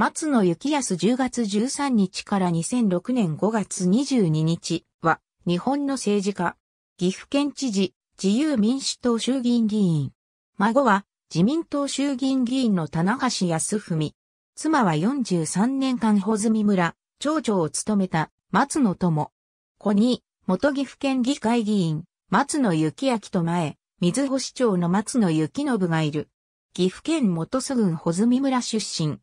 松野幸康10月13日から2006年5月22日は、日本の政治家、岐阜県知事、自由民主党衆議院議員。孫は、自民党衆議院議員の棚橋康文。妻は43年間穂積村、町長を務めた松野友。子に、元岐阜県議会議員、松野幸明と前、水穂市長の松野幸信がいる。岐阜県元栖郡穂積村出身。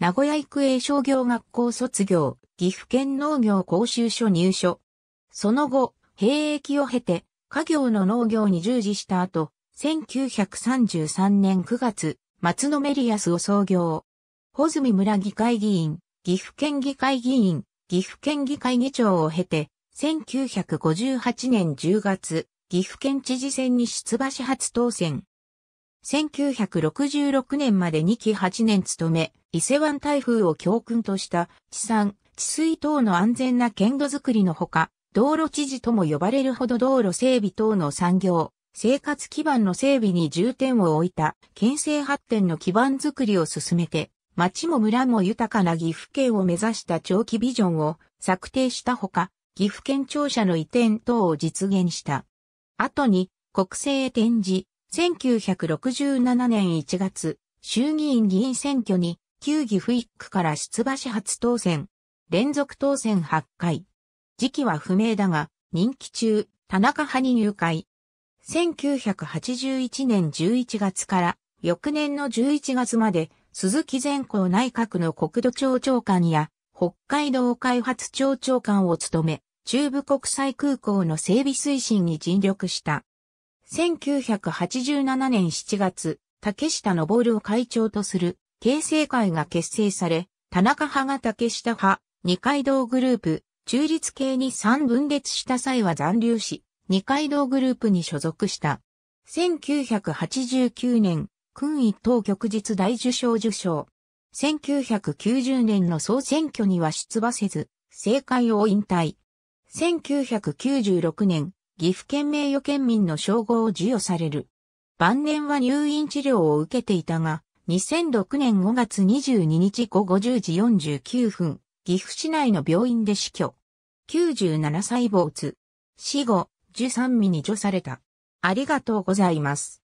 名古屋育英商業学校卒業、岐阜県農業講習所入所。その後、兵役を経て、家業の農業に従事した後、1933年9月、松野メリアスを創業。穂積村議会議員、岐阜県議会議員、岐阜県議会議長を経て、1958年10月、岐阜県知事選に出馬し初当選。1966年まで2期8年務め、伊勢湾台風を教訓とした地産、地水等の安全な県土づくりのほか、道路知事とも呼ばれるほど道路整備等の産業、生活基盤の整備に重点を置いた、県政発展の基盤づくりを進めて、町も村も豊かな岐阜県を目指した長期ビジョンを策定したほか、岐阜県庁舎の移転等を実現した。後に、国政へ転じ、1967年1月、衆議院議員選挙に、旧岐阜一区から出馬し初当選。連続当選8回。時期は不明だが、任期中、田中派に入会。1981年11月から翌年の11月まで鈴木善光内閣の国土庁長官や北海道開発庁長官を務め、中部国際空港の整備推進に尽力した。1987年7月、竹下昇を会長とする、形成会が結成され、田中派が竹下派、二階堂グループ、中立系に3分裂した際は残留し、二階堂グループに所属した。1989年、君位等局日大受賞受賞。1990年の総選挙には出馬せず、政界を引退。1996年、岐阜県名誉県民の称号を授与される。晩年は入院治療を受けていたが、2006年5月22日午後10時49分、岐阜市内の病院で死去。97歳没。死後、13未に除された。ありがとうございます。